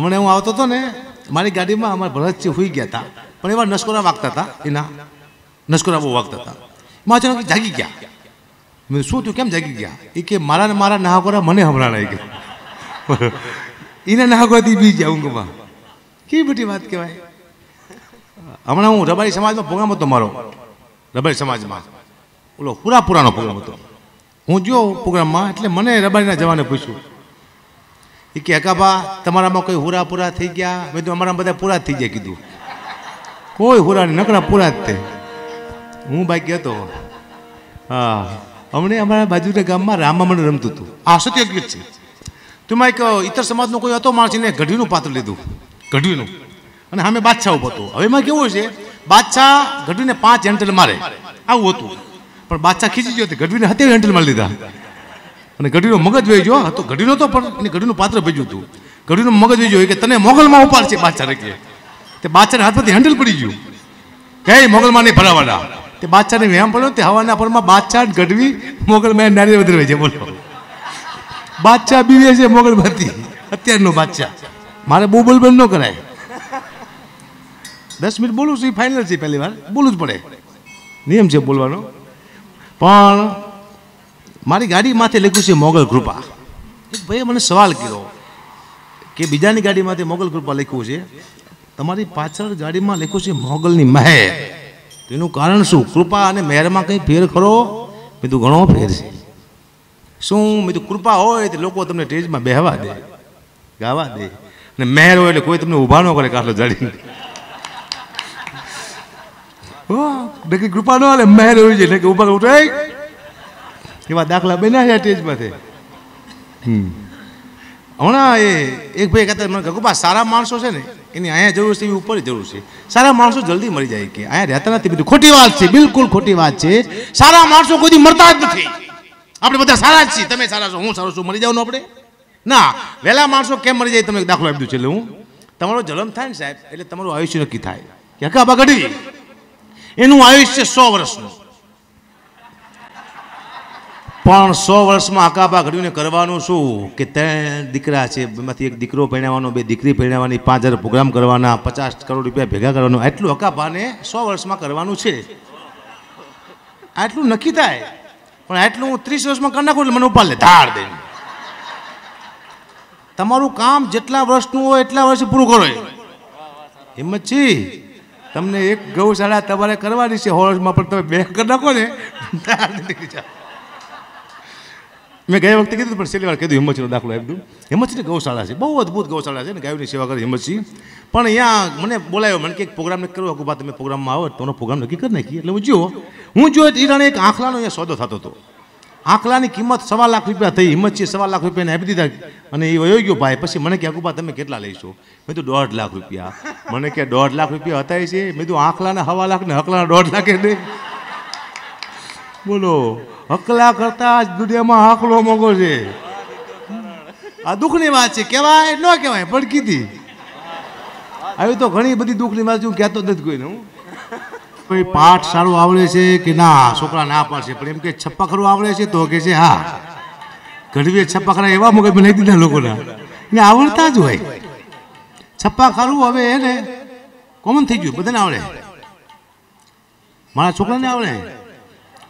હમણાં હું આવતો હતો ને મારી ગાડીમાં અમારા ભરતજી હોઈ ગયા હતા પણ એવા નસકોરા વાગતા હતા એના નસકોરા બહુ વાગતા હતા એમાં અચાનક જાગી ગયા મેં શું થયું કેમ જાગી ગયા એ કે મારા મારા નાહકોરા મને હમણાં ગયા એના નાહકોરાથી બી ગયા ઊંઘમાં કેવી બધી વાત કહેવાય હમણાં હું રબારી સમાજમાં પ્રોગ્રામ હતો મારો રબારી સમાજમાં ઓલો પૂરા પુરાનો પ્રોગ્રામ હતો હું જો પ્રોગ્રામમાં એટલે મને રબારીના જવાને પૂછ્યું એ કે અકાબા તમારામાં કોઈ હુરા પૂરા થઈ ગયા મેં તો અમારા બધા પૂરા થઈ જાય કીધું કોઈ હુરા નકરા પૂરા જ તે હું ભાઈ બાકી હતો હા હમણે અમારા બાજુના ગામમાં રામામણ રમતું હતું આ સત્ય ગીત છે તેમાં એક ઇતર સમાજનો કોઈ હતો માણસ એને ગઢવીનું પાત્ર લીધું ગઢવીનું અને સામે બાદશાહ ઉભો હતો હવે એમાં કેવું છે બાદશાહ ગઢવીને પાંચ હેન્ડલ મારે આવું હતું પણ બાદશાહ ખીચી ગયો ગઢવીને હતે હેન્ડલ મારી લીધા અને ઘડીનો મગજ વેજો હા તો ઘડીનો તો પણ ઘડીનું પાત્ર ભેજ્યું હતું ઘડીનું મગજ વેજો કે તને મોગલમાં ઉપાડ ઉપાડશે બાચારે કે તે બાચારે હાથમાંથી હેન્ડલ પડી ગયું કે મોગલમાં નહીં ભરાવાના તે બાચાને વ્યાયામ પડ્યો તે હવાના પરમાં બાદશાહ ગઢવી મોગલમાં નારી વધારે રહી છે બોલો બાદશાહ બીવે છે મોગલ ભરતી અત્યારનો બાદશાહ મારે બહુ બોલબંધ ન કરાય દસ મિનિટ બોલું છું એ ફાઇનલ છે પહેલી વાર બોલવું જ પડે નિયમ છે બોલવાનો પણ મારી ગાડી માથે લખ્યું છે મોગલ કૃપા એક ભાઈએ મને સવાલ કર્યો કે બીજાની ગાડીમાંથી મોગલ કૃપા લખ્યું છે તમારી પાછળ ગાડીમાં લખ્યું છે મોગલની મહેર તેનું કારણ શું કૃપા અને મહેરમાં કંઈ ફેર ખરો મેં તું ઘણો ફેર છે શું મેં તું કૃપા હોય તો લોકો તમને સ્ટેજમાં બેહવા દે ગાવા દે અને મહેર હોય એટલે કોઈ તમને ઊભા ન કરે કાટલો જાડી નક્કી કૃપા ન હાલે મહેર હોય છે એટલે કે ઊભા ઉઠાય એવા દાખલા બન્યા છે સ્ટેજમાંથી હમ હમણાં એ એક ભાઈ કહેતા મને ગગુબા સારા માણસો છે ને એની અહીંયા જરૂર છે એવી ઉપર જરૂર છે સારા માણસો જલ્દી મરી જાય કે અહીંયા રહેતા નથી બધું ખોટી વાત છે બિલકુલ ખોટી વાત છે સારા માણસો કોઈ મરતા જ નથી આપણે બધા સારા જ છીએ તમે સારા છો હું સારો છું મરી જાઉં આપણે ના વહેલા માણસો કેમ મરી જાય તમે દાખલો આપી દીધું છે હું તમારો જન્મ થાય ને સાહેબ એટલે તમારું આયુષ્ય નક્કી થાય કે હકા ઘડી એનું આયુષ્ય સો વર્ષનું પણ સો વર્ષમાં હકાબા ઘડીને કરવાનું શું કે ત્રણ દીકરા છે એમાંથી એક દીકરો પહેણાવવાનો બે દીકરી પહેણાવવાની પાંચ હજાર પ્રોગ્રામ કરવાના પચાસ કરોડ રૂપિયા ભેગા કરવાનું એટલું હકાબાને સો વર્ષમાં કરવાનું છે આટલું નક્કી થાય પણ આટલું હું ત્રીસ વર્ષમાં કરી નાખું એટલે મને ઉપાડ લે ધાર દે તમારું કામ જેટલા વર્ષનું હોય એટલા વર્ષે પૂરું કરો હિંમત છે તમને એક ગૌશાળા તમારે કરવાની છે હોળમાં પણ તમે બે કરી નાખો ને ધાર નીકળી જાઓ મેં ગયા વખતે કીધું પણ છેલ્લી વાર કીધું હિંમતસિંહનો દાખલો આપ્યું હિંમતસિંહની ગૌશાળા છે બહુ અદ્ભુત ગૌશાળા છે ને ગાયોની સેવા કરે હિંમતસિંહ પણ અહીંયા મને બોલાવ્યો મને કે એક પ્રોગ્રામ નક્કી કરો અગુભા તમે પ્રોગ્રામમાં આવો તોનો પ્રોગ્રામ નક્કી કરી નાખીએ એટલે હું જો હું જોયો એ જાણે એક આંખલાનો અહીંયા સોદો થતો હતો આંકલાની કિંમત સવા લાખ રૂપિયા થઈ હિંમતસિંહ સવા લાખ રૂપિયાને આપી દીધા અને એ વયો ગયો ભાઈ પછી મને કે અગુભા તમે કેટલા લઈશો મેં તો દોઢ લાખ રૂપિયા મને કે દોઢ લાખ રૂપિયા હતા છે મેં તો આંકલાના હવા લાખ ને હકલાના દોઢ લાખ એ નહીં બોલો હકલા કરતા આજ દુનિયામાં હાકલો મોગો છે આ દુઃખની વાત છે કહેવાય ન કહેવાય પણ કીધી આવી તો ઘણી બધી દુઃખની વાત હું કહેતો નથી કોઈને હું કોઈ પાઠ સારો આવડે છે કે ના છોકરા ના પાડશે પણ એમ કે છપ્પા ખરું આવડે છે તો કે છે હા ઘડવીએ છપ્પા ખરા એવા મગજ બનાવી દીધા લોકોના ને આવડતા જ હોય છપ્પા ખરું હવે એને કોમન થઈ ગયું બધાને આવડે મારા છોકરાને આવડે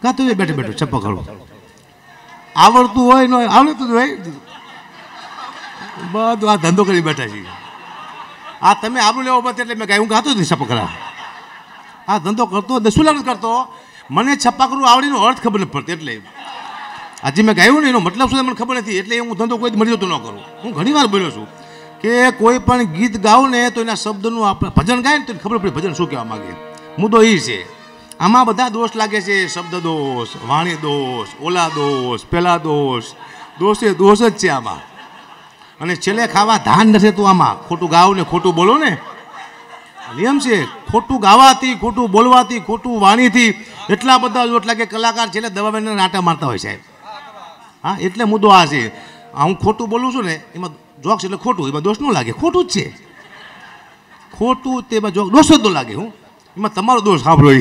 ગાતું હોય બેઠે બેઠો છપ્પા આવડતું હોય ન હોય આવડતું જ હોય બધું આ ધંધો કરી બેઠા છીએ આ તમે આવડું લેવો પડે એટલે મેં કાંઈ હું ગાતો જ નહીં છપ્પકડા આ ધંધો કરતો શું લાગે કરતો મને છપ્પાકરું આવડીનો અર્થ ખબર નથી પડતી એટલે આજે મેં ગાયું ને એનો મતલબ શું મને ખબર નથી એટલે હું ધંધો કોઈ મરી જતો ન કરું હું ઘણી વાર બોલ્યો છું કે કોઈ પણ ગીત ગાઉં ને તો એના શબ્દનું આપણે ભજન ગાય ને તો ખબર પડે ભજન શું કહેવા માગે મુદ્દો એ છે આમાં બધા દોષ લાગે છે શબ્દ દોષ વાણી દોષ ઓલા દોષ પેલા દોષ દોષ એ દોષ જ છે આમાં અને છેલ્લે ખાવા ધાન નથી તું આમાં ખોટું ગાવ ને ખોટું બોલો ને નિયમ છે ખોટું ગાવાથી ખોટું બોલવાથી ખોટું વાણીથી એટલા બધા દોષ લાગે કલાકાર છેલ્લે દવાબેનને નાટા મારતા હોય સાહેબ હા એટલે મુદ્દો આ છે હું ખોટું બોલું છું ને એમાં જોક્સ એટલે ખોટું એમાં દોષ ન લાગે ખોટું જ છે ખોટું તેમાં જોક દોષ જ તો લાગે હું એમાં તમારો દોષ સાંભળો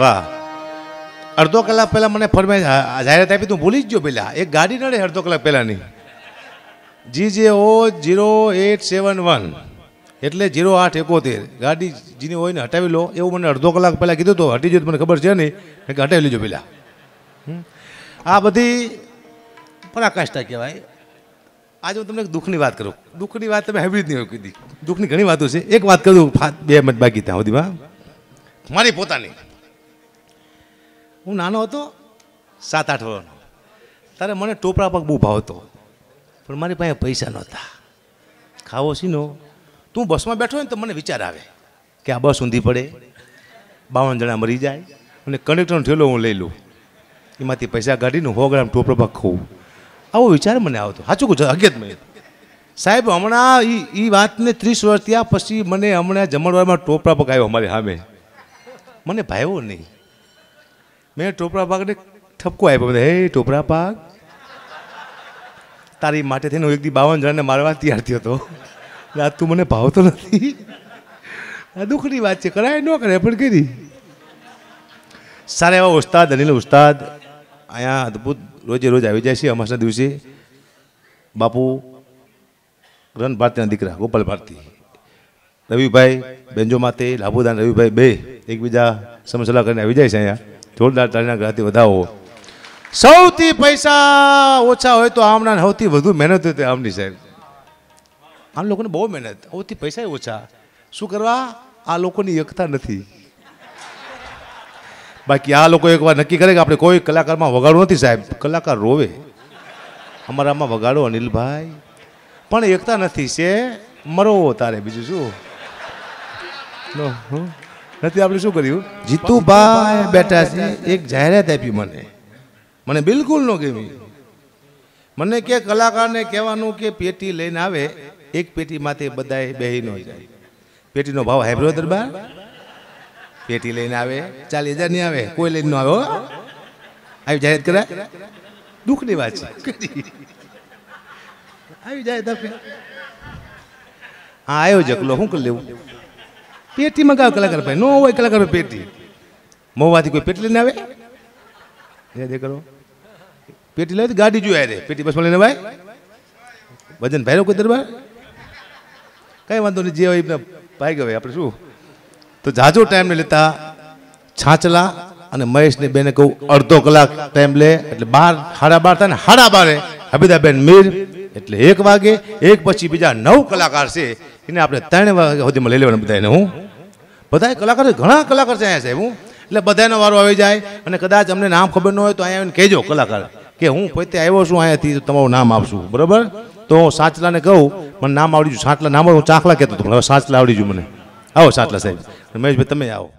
વાહ અડધો કલાક પહેલાં મને ફરમાઈ જાહેરાત આપી તું ભૂલી જ જો પહેલાં એક ગાડી નડે અડધો કલાક પહેલાંની G J O zero eight seven one એટલે જીરો આઠ એકોતેર ગાડી જીની હોય ને હટાવી લો એવું મને અડધો કલાક પહેલાં કીધું તો હટી ગયું મને ખબર છે નહીં કે હટાવી લેજો પહેલાં આ બધી પરાકાષ્ઠા કહેવાય આજે હું તમને દુઃખની વાત કરું દુઃખની વાત તમે હેવી જ નહીં કીધી દુઃખની ઘણી વાતો છે એક વાત કરું બે મિનિટ બાકી ત્યાં સુધીમાં મારી પોતાની હું નાનો હતો સાત આઠ વર્ષનો ત્યારે મને ટોપરા પગ બહુ ભાવતો પણ મારી પાસે પૈસા નહોતા ખાવો સીનો તું બસમાં બેઠો ને તો મને વિચાર આવે કે આ બસ ઊંધી પડે બાવન જણા મરી જાય અને કનેક્ટરનો ઠેલો હું લઈ લઉં એમાંથી પૈસા કાઢીને સો ગ્રામ ટોપરા પગ ખવું આવો વિચાર મને આવતો સાચું કહું હકીકતમાં સાહેબ હમણાં એ એ વાતને ત્રીસ વર્ષ થયા પછી મને હમણાં જમણવારમાં ટોપરા આવ્યો અમારી સામે મને ભાવ્યો નહીં મેં ટોપરા પાકને ઠપકો આપ્યો બધા હે ટોપરા પાક તારી માટે થઈને હું એક દી બાવન જણાને મારવા તૈયાર થયો હતો આ તું મને ભાવતો નથી આ દુઃખની વાત છે કરાય ન કરે પણ કરી સારા એવા ઉસ્તાદ અનિલ ઉસ્તાદ અહીંયા અદ્ભુત રોજે રોજ આવી જાય છે અમાસના દિવસે બાપુ રન ભારતીના દીકરા ગોપાલ ભારતી રવિભાઈ બેન્જો માતે લાભુદાન રવિભાઈ બે એકબીજા સમસલા કરીને આવી જાય છે અહીંયા જોરદાર તાળીના ગ્રાહતી વધાવો સૌથી પૈસા ઓછા હોય તો આમના સૌથી વધુ મહેનત હોય તે આમની સાહેબ આમ લોકોને બહુ મહેનત સૌથી પૈસા ઓછા શું કરવા આ લોકોની એકતા નથી બાકી આ લોકો એકવાર નક્કી કરે કે આપણે કોઈ કલાકારમાં વગાડવું નથી સાહેબ કલાકાર રોવે અમારામાં વગાડો અનિલભાઈ પણ એકતા નથી છે મરો તારે બીજું શું નથી આપણે શું કર્યું જીતુભાઈ બેઠા છે એક જાહેરાત આપી મને મને બિલકુલ ન ગમી મને કે કલાકારને કહેવાનું કે પેટી લઈને આવે એક પેટી માથે બધાએ બેહી ન જાય પેટીનો ભાવ હાઈબ્રો દરબાર પેટી લઈને આવે ચાલી હજાર નહીં આવે કોઈ લઈને ન આવે આવી જાહેર કરાય દુઃખની વાત છે આવી જાય દફે હા આવ્યો જકલો શું કરી લેવું પેટી મંગાવ કલાકાર ભાઈ નો હોય કલાકાર ભાઈ પેટી મોવાથી કોઈ પેટી લઈને આવે યાદ કરો પેટી લાવી ગાડી જોયા રે પેટી બસમાં લઈને ભાઈ વજન ભાઈ કોઈ દરબાર કઈ વાંધો નહીં જે હોય ભાઈ ગયો આપણે શું તો જાજો ટાઈમ ને લેતા છાંચલા અને મહેશની બેને કહું અડધો કલાક ટાઈમ લે એટલે બાર હાડા બાર થાય ને હાડા બારે હબીદાબેન મીર એટલે એક વાગે એક પછી બીજા નવ કલાકાર છે એને આપણે ત્રણ વાગે સુધીમાં લઈ લેવાના બધાને હું બધા કલાકાર ઘણા કલાકાર છે અહીંયા સાહેબ હું એટલે બધાનો વારો આવી જાય અને કદાચ અમને નામ ખબર ન હોય તો અહીંયા આવીને કહેજો કલાકાર કે હું પોતે આવ્યો છું અહીંયાથી તમારું નામ આપશું બરાબર તો હું સાચલાને કહું મને નામ આવડી ગયું સાચલા નામ હું ચાખલા કહેતો હતો હવે સાંચલા આવડી ગયું મને આવો સાટલા સાહેબ રમેશભાઈ તમે આવો